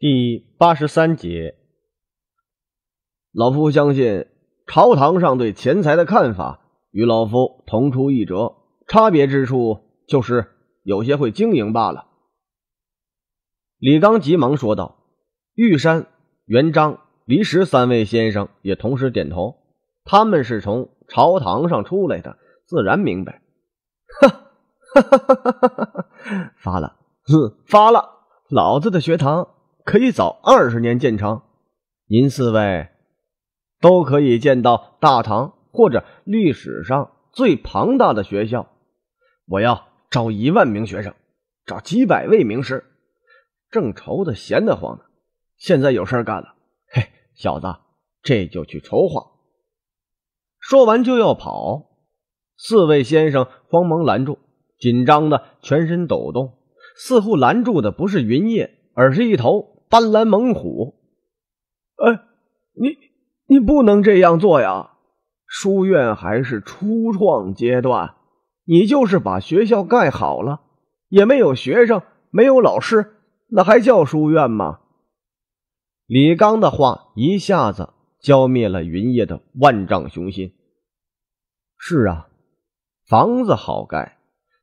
第八十三节，老夫相信朝堂上对钱财的看法与老夫同出一辙，差别之处就是有些会经营罢了。李刚急忙说道：“玉山、元璋、离石三位先生也同时点头，他们是从朝堂上出来的，自然明白。”哈，发了，哼，发了，老子的学堂。可以早二十年建成，您四位都可以见到大唐或者历史上最庞大的学校。我要招一万名学生，找几百位名师，正愁得闲得慌呢。现在有事干了，嘿，小子，这就去筹划。说完就要跑，四位先生慌忙拦住，紧张的全身抖动，似乎拦住的不是云烨，而是一头斑斓猛虎。哎，你你不能这样做呀！书院还是初创阶段，你就是把学校盖好了，也没有学生，没有老师，那还叫书院吗？李刚的话一下子浇灭了云烨的万丈雄心。是啊，房子好盖，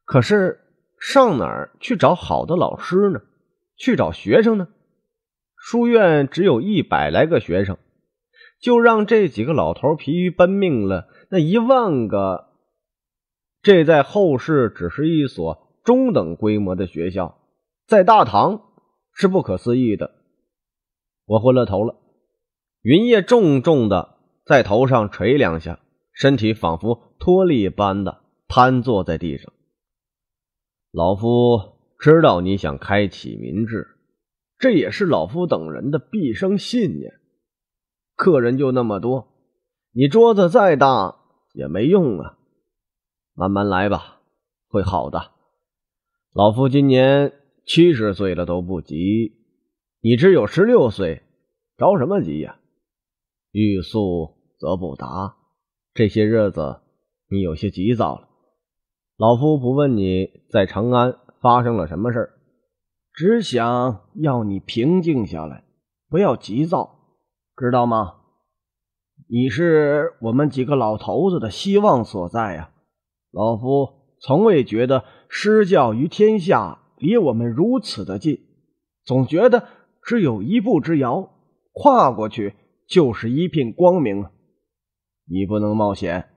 可是上哪儿去找好的老师呢？去找学生呢？书院只有一百来个学生，就让这几个老头疲于奔命了。那一万个，这在后世只是一所中等规模的学校，在大唐是不可思议的。我昏了头了。云叶重重的在头上捶两下，身体仿佛脱力般的瘫坐在地上。老夫。知道你想开启民智，这也是老夫等人的毕生信念。客人就那么多，你桌子再大也没用啊。慢慢来吧，会好的。老夫今年七十岁了都不急，你只有十六岁，着什么急呀？欲速则不达，这些日子你有些急躁了。老夫不问你在长安。发生了什么事只想要你平静下来，不要急躁，知道吗？你是我们几个老头子的希望所在呀！老夫从未觉得施教于天下离我们如此的近，总觉得只有一步之遥，跨过去就是一片光明啊。你不能冒险，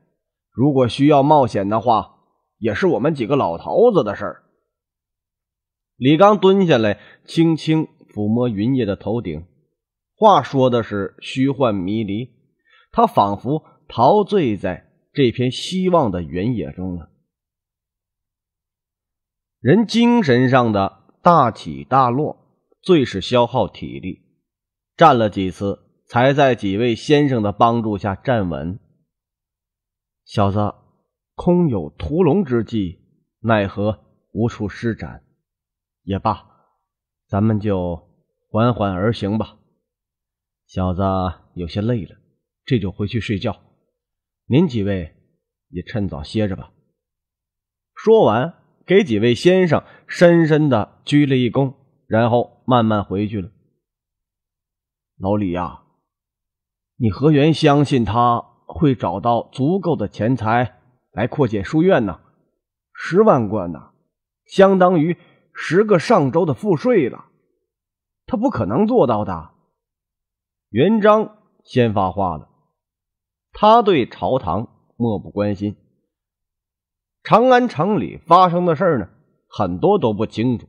如果需要冒险的话，也是我们几个老头子的事儿。李刚蹲下来，轻轻抚摸云烨的头顶。话说的是虚幻迷离，他仿佛陶醉在这片希望的原野中了。人精神上的大起大落，最是消耗体力。站了几次，才在几位先生的帮助下站稳。小子，空有屠龙之技，奈何无处施展。也罢，咱们就缓缓而行吧。小子有些累了，这就回去睡觉。您几位也趁早歇着吧。说完，给几位先生深深的鞠了一躬，然后慢慢回去了。老李呀，你何原相信他会找到足够的钱财来扩建书院呢？十万贯呢，相当于……十个上周的赋税了，他不可能做到的。元璋先发话了，他对朝堂漠不关心。长安城里发生的事儿呢，很多都不清楚。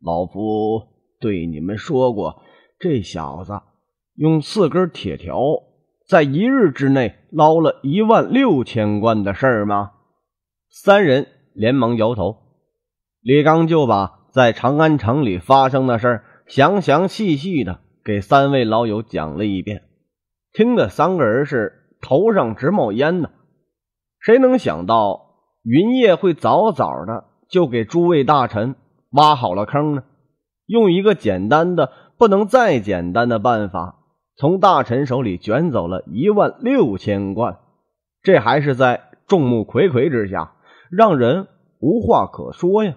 老夫对你们说过，这小子用四根铁条在一日之内捞了一万六千贯的事儿吗？三人连忙摇头。李刚就把在长安城里发生的事儿详详细细的给三位老友讲了一遍，听得三个人是头上直冒烟呢。谁能想到云烨会早早的就给诸位大臣挖好了坑呢？用一个简单的不能再简单的办法，从大臣手里卷走了一万六千贯，这还是在众目睽睽之下，让人无话可说呀。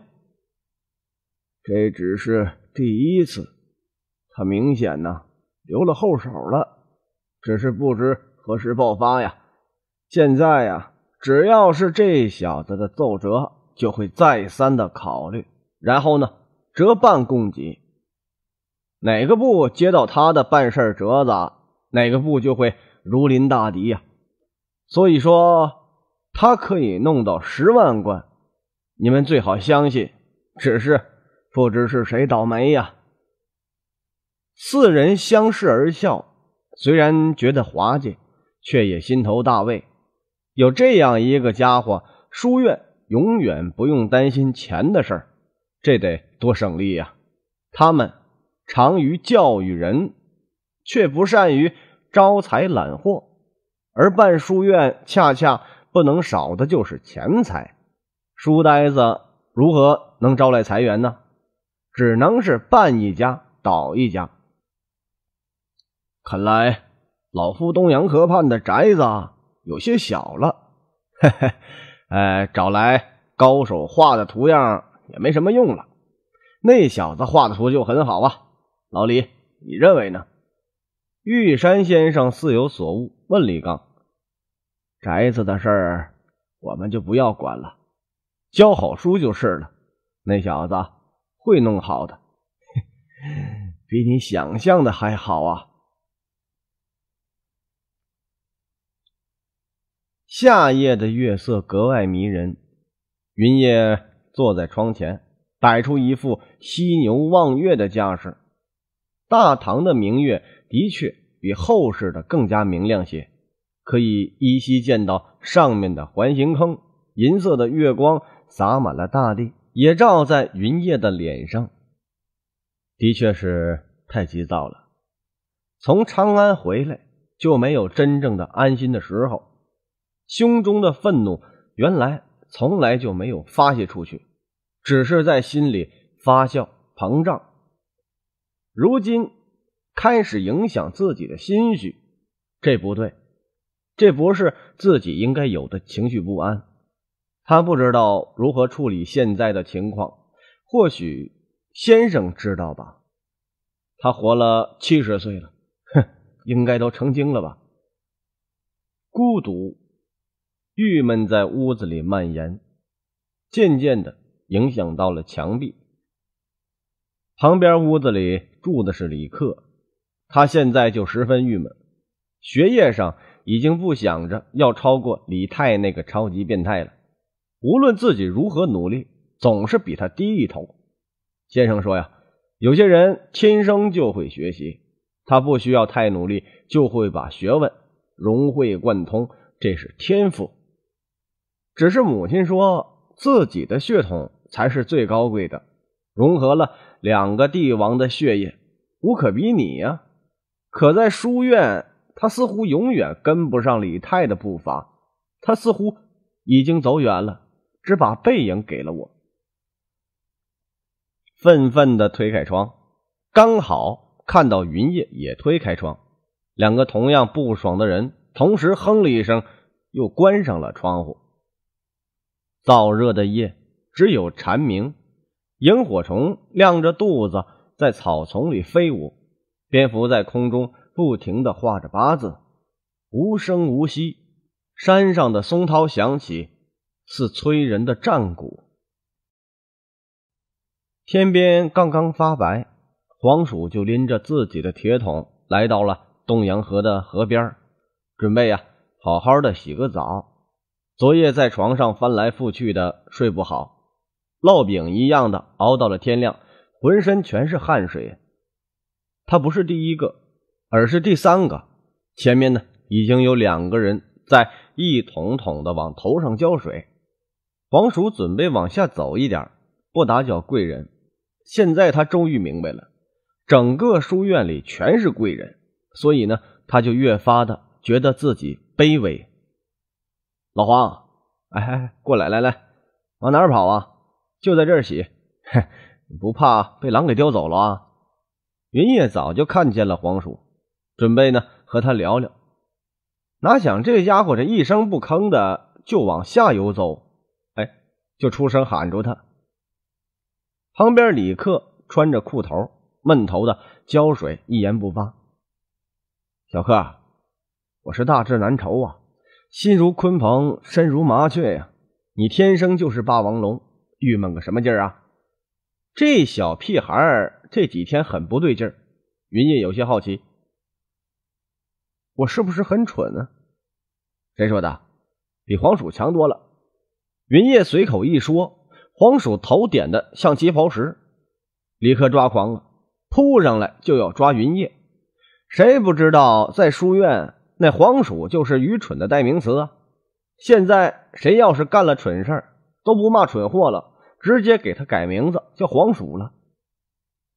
这只是第一次，他明显呢留了后手了，只是不知何时爆发呀。现在呀，只要是这小子的奏折，就会再三的考虑，然后呢折半供给。哪个部接到他的办事折子，哪个部就会如临大敌呀。所以说，他可以弄到十万贯，你们最好相信。只是。不知是谁倒霉呀！四人相视而笑，虽然觉得滑稽，却也心头大慰。有这样一个家伙，书院永远不用担心钱的事儿，这得多省力呀！他们长于教育人，却不善于招财揽货，而办书院恰恰不能少的就是钱财。书呆子如何能招来财源呢？只能是办一家倒一家。看来老夫东阳河畔的宅子有些小了，嘿嘿，哎，找来高手画的图样也没什么用了。那小子画的图就很好啊。老李，你认为呢？玉山先生似有所悟，问李刚：“宅子的事儿，我们就不要管了，教好书就是了。那小子。”会弄好的，比你想象的还好啊！夏夜的月色格外迷人，云夜坐在窗前，摆出一副犀牛望月的架势。大唐的明月的确比后世的更加明亮些，可以依稀见到上面的环形坑。银色的月光洒满了大地。也照在云烨的脸上，的确是太急躁了。从长安回来就没有真正的安心的时候，胸中的愤怒原来从来就没有发泄出去，只是在心里发酵膨胀。如今开始影响自己的心绪，这不对，这不是自己应该有的情绪不安。他不知道如何处理现在的情况，或许先生知道吧？他活了七十岁了，哼，应该都成精了吧？孤独、郁闷在屋子里蔓延，渐渐的影响到了墙壁。旁边屋子里住的是李克，他现在就十分郁闷，学业上已经不想着要超过李泰那个超级变态了。无论自己如何努力，总是比他低一头。先生说呀，有些人天生就会学习，他不需要太努力，就会把学问融会贯通，这是天赋。只是母亲说，自己的血统才是最高贵的，融合了两个帝王的血液，无可比拟呀。可在书院，他似乎永远跟不上李泰的步伐，他似乎已经走远了。只把背影给了我，愤愤的推开窗，刚好看到云夜也推开窗，两个同样不爽的人同时哼了一声，又关上了窗户。燥热的夜，只有蝉鸣，萤火虫亮着肚子在草丛里飞舞，蝙蝠在空中不停地画着八字，无声无息。山上的松涛响起。似催人的战鼓。天边刚刚发白，黄鼠就拎着自己的铁桶来到了东阳河的河边，准备呀，好好的洗个澡。昨夜在床上翻来覆去的睡不好，烙饼一样的熬到了天亮，浑身全是汗水。他不是第一个，而是第三个。前面呢，已经有两个人在一桶桶的往头上浇水。黄鼠准备往下走一点，不打搅贵人。现在他终于明白了，整个书院里全是贵人，所以呢，他就越发的觉得自己卑微。老黄，哎，过来，来来，往哪跑啊？就在这儿洗，不怕被狼给叼走了啊？云叶早就看见了黄鼠，准备呢和他聊聊，哪想这家伙这一声不吭的就往下游走。就出声喊住他。旁边李克穿着裤头，闷头的浇水，一言不发。小克，我是大志难酬啊，心如鲲鹏，身如麻雀呀！你天生就是霸王龙，郁闷个什么劲儿啊？这小屁孩儿这几天很不对劲儿。云烨有些好奇，我是不是很蠢呢？谁说的？比黄鼠强多了。云烨随口一说，黄鼠头点的像鸡刨食，李克抓狂了，扑上来就要抓云烨。谁不知道在书院那黄鼠就是愚蠢的代名词啊？现在谁要是干了蠢事都不骂蠢货了，直接给他改名字叫黄鼠了。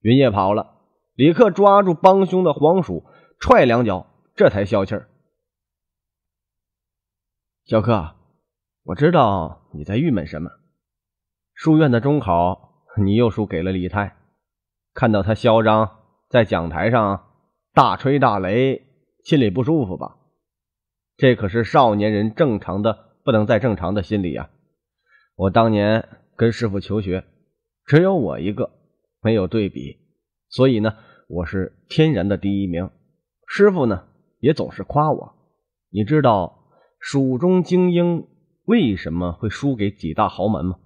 云烨跑了，李克抓住帮凶的黄鼠，踹两脚，这才消气儿。小克。我知道你在郁闷什么。书院的中考，你又输给了李泰，看到他嚣张在讲台上大吹大擂，心里不舒服吧？这可是少年人正常的不能再正常的心理啊！我当年跟师傅求学，只有我一个，没有对比，所以呢，我是天然的第一名。师傅呢也总是夸我。你知道，蜀中精英。为什么会输给几大豪门吗？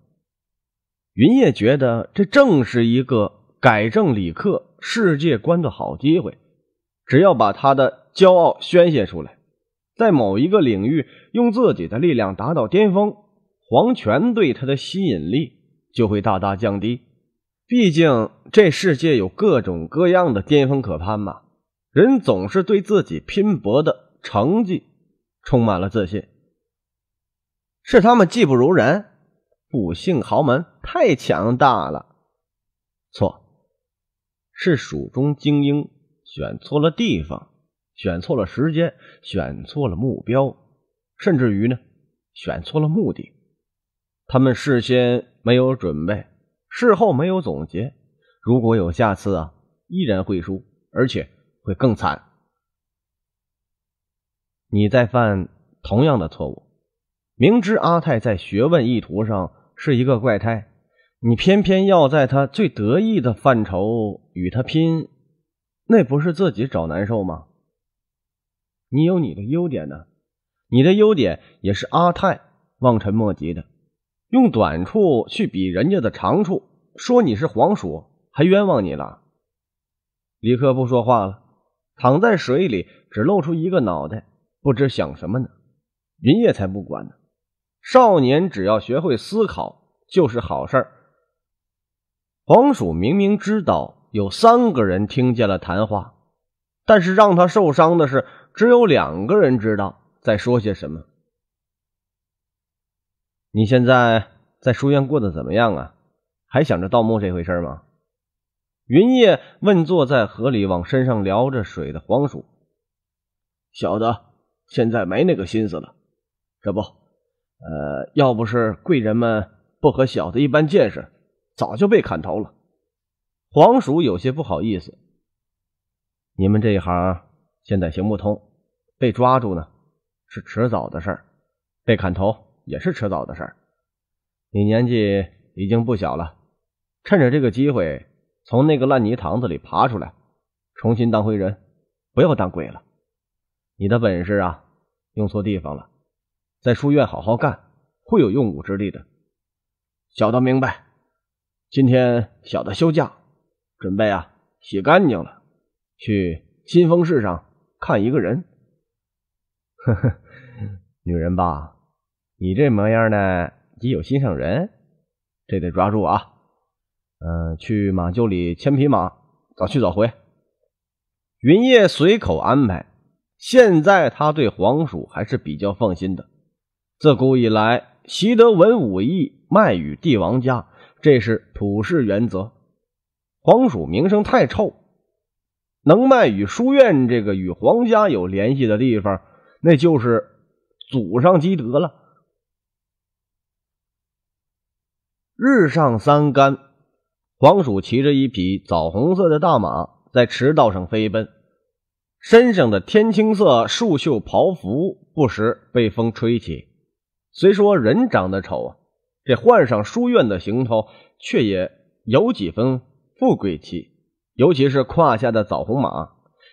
云烨觉得这正是一个改正李克世界观的好机会。只要把他的骄傲宣泄出来，在某一个领域用自己的力量达到巅峰，皇权对他的吸引力就会大大降低。毕竟这世界有各种各样的巅峰可攀嘛。人总是对自己拼搏的成绩充满了自信。是他们技不如人，不幸豪门太强大了。错，是蜀中精英选错了地方，选错了时间，选错了目标，甚至于呢，选错了目的。他们事先没有准备，事后没有总结。如果有下次啊，依然会输，而且会更惨。你再犯同样的错误。明知阿泰在学问意图上是一个怪胎，你偏偏要在他最得意的范畴与他拼，那不是自己找难受吗？你有你的优点呢，你的优点也是阿泰望尘莫及的。用短处去比人家的长处，说你是黄鼠，还冤枉你了。李克不说话了，躺在水里，只露出一个脑袋，不知想什么呢。云叶才不管呢。少年只要学会思考，就是好事儿。黄鼠明明知道有三个人听见了谈话，但是让他受伤的是，只有两个人知道在说些什么。你现在在书院过得怎么样啊？还想着盗墓这回事吗？云烨问坐在河里往身上撩着水的黄鼠：“小子，现在没那个心思了。这不。”呃，要不是贵人们不和小的一般见识，早就被砍头了。黄鼠有些不好意思。你们这一行现在行不通，被抓住呢是迟早的事儿，被砍头也是迟早的事儿。你年纪已经不小了，趁着这个机会从那个烂泥塘子里爬出来，重新当回人，不要当鬼了。你的本事啊，用错地方了。在书院好好干，会有用武之地的。小的明白。今天小的休假，准备啊洗干净了，去新丰市上看一个人。呵呵，女人吧，你这模样呢，也有心上人，这得抓住啊。嗯，去马厩里牵匹马，早去早回。云烨随口安排。现在他对黄鼠还是比较放心的。自古以来，习得文武艺，卖与帝王家，这是普世原则。黄鼠名声太臭，能卖与书院这个与皇家有联系的地方，那就是祖上积德了。日上三竿，黄鼠骑着一匹枣红色的大马，在驰道上飞奔，身上的天青色束袖袍服不时被风吹起。虽说人长得丑啊，这换上书院的行头，却也有几分富贵气。尤其是胯下的枣红马，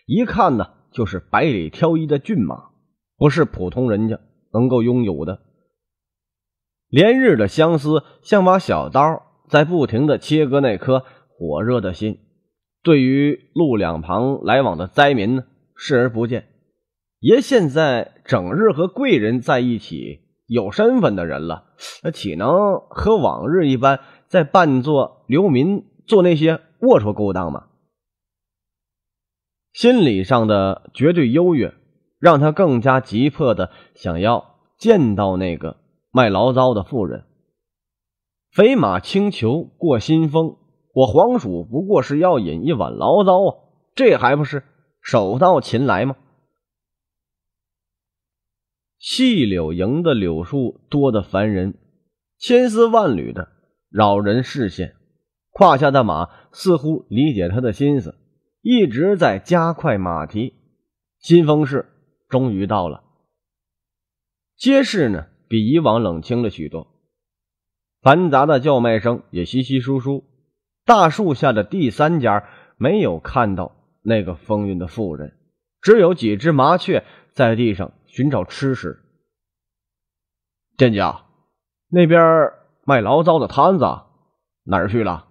一看呢就是百里挑一的骏马，不是普通人家能够拥有的。连日的相思像把小刀，在不停的切割那颗火热的心。对于路两旁来往的灾民呢，视而不见。爷现在整日和贵人在一起。有身份的人了，那岂能和往日一般在扮作流民做那些龌龊勾当吗？心理上的绝对优越，让他更加急迫的想要见到那个卖醪糟的妇人。肥马轻裘过新丰，我黄鼠不过是要饮一碗醪糟啊，这还不是手到擒来吗？细柳营的柳树多得烦人，千丝万缕的扰人视线。胯下的马似乎理解他的心思，一直在加快马蹄。新丰市终于到了，街市呢比以往冷清了许多，繁杂的叫卖声也稀稀疏疏。大树下的第三家没有看到那个风韵的妇人，只有几只麻雀在地上。寻找吃食，店家，那边卖醪糟的摊子哪儿去了？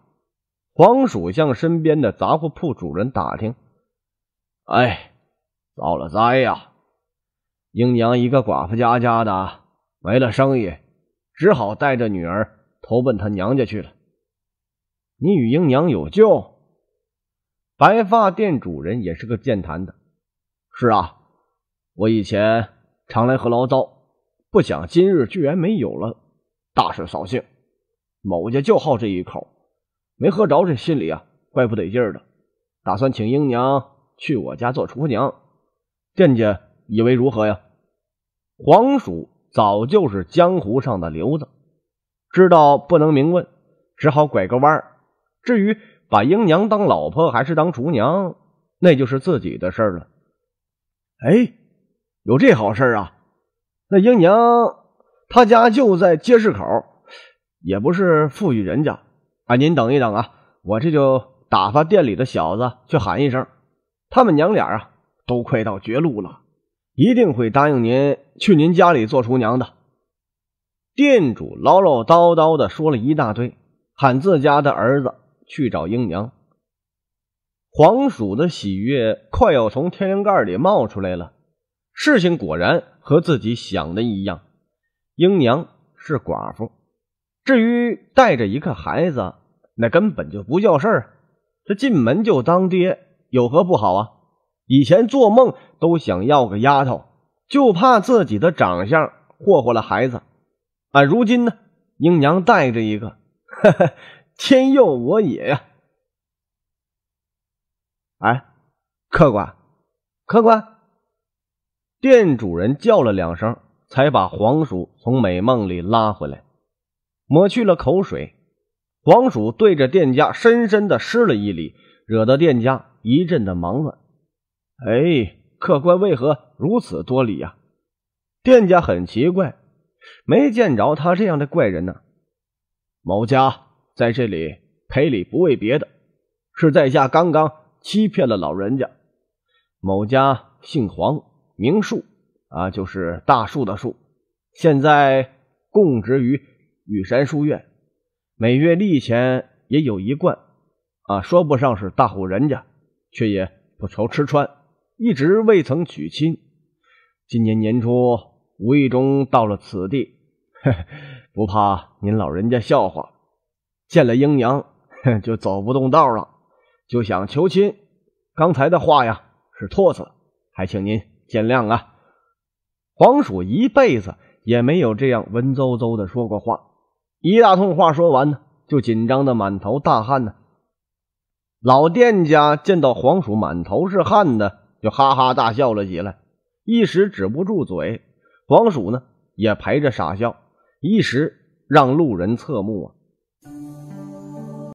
黄鼠向身边的杂货铺主人打听：“哎，遭了灾呀！英娘一个寡妇家家的，没了生意，只好带着女儿投奔她娘家去了。你与英娘有救？”白发店主人也是个健谈的：“是啊。”我以前常来喝醪糟，不想今日居然没有了，大是扫兴。某家就好这一口，没喝着，这心里啊怪不得劲儿的。打算请英娘去我家做厨娘，店家以为如何呀？黄鼠早就是江湖上的流子，知道不能明问，只好拐个弯儿。至于把英娘当老婆还是当厨娘，那就是自己的事儿了。哎。有这好事啊！那英娘她家就在街市口，也不是富裕人家啊。您等一等啊，我这就打发店里的小子去喊一声，他们娘俩啊都快到绝路了，一定会答应您去您家里做厨娘的。店主唠唠叨叨的说了一大堆，喊自家的儿子去找英娘。黄鼠的喜悦快要从天灵盖里冒出来了。事情果然和自己想的一样，英娘是寡妇，至于带着一个孩子，那根本就不叫事儿。这进门就当爹，有何不好啊？以前做梦都想要个丫头，就怕自己的长相祸祸了孩子。啊，如今呢，英娘带着一个，天佑我也呀！哎，客官，客官。店主人叫了两声，才把黄鼠从美梦里拉回来，抹去了口水。黄鼠对着店家深深的施了一礼，惹得店家一阵的忙乱。哎，客官为何如此多礼呀？店家很奇怪，没见着他这样的怪人呢。某家在这里赔礼，不为别的，是在下刚刚欺骗了老人家。某家姓黄。名树啊，就是大树的树，现在供职于雨山书院，每月利钱也有一贯，啊，说不上是大户人家，却也不愁吃穿，一直未曾娶亲。今年年初无意中到了此地，不怕您老人家笑话，见了瑛娘 就走不动道了，就想求亲。刚才的话呀，是托辞，还请您。见谅啊！黄鼠一辈子也没有这样文绉绉的说过话，一大通话说完呢，就紧张的满头大汗呢。老店家见到黄鼠满头是汗的，就哈哈大笑了起来，一时止不住嘴。黄鼠呢，也陪着傻笑，一时让路人侧目啊。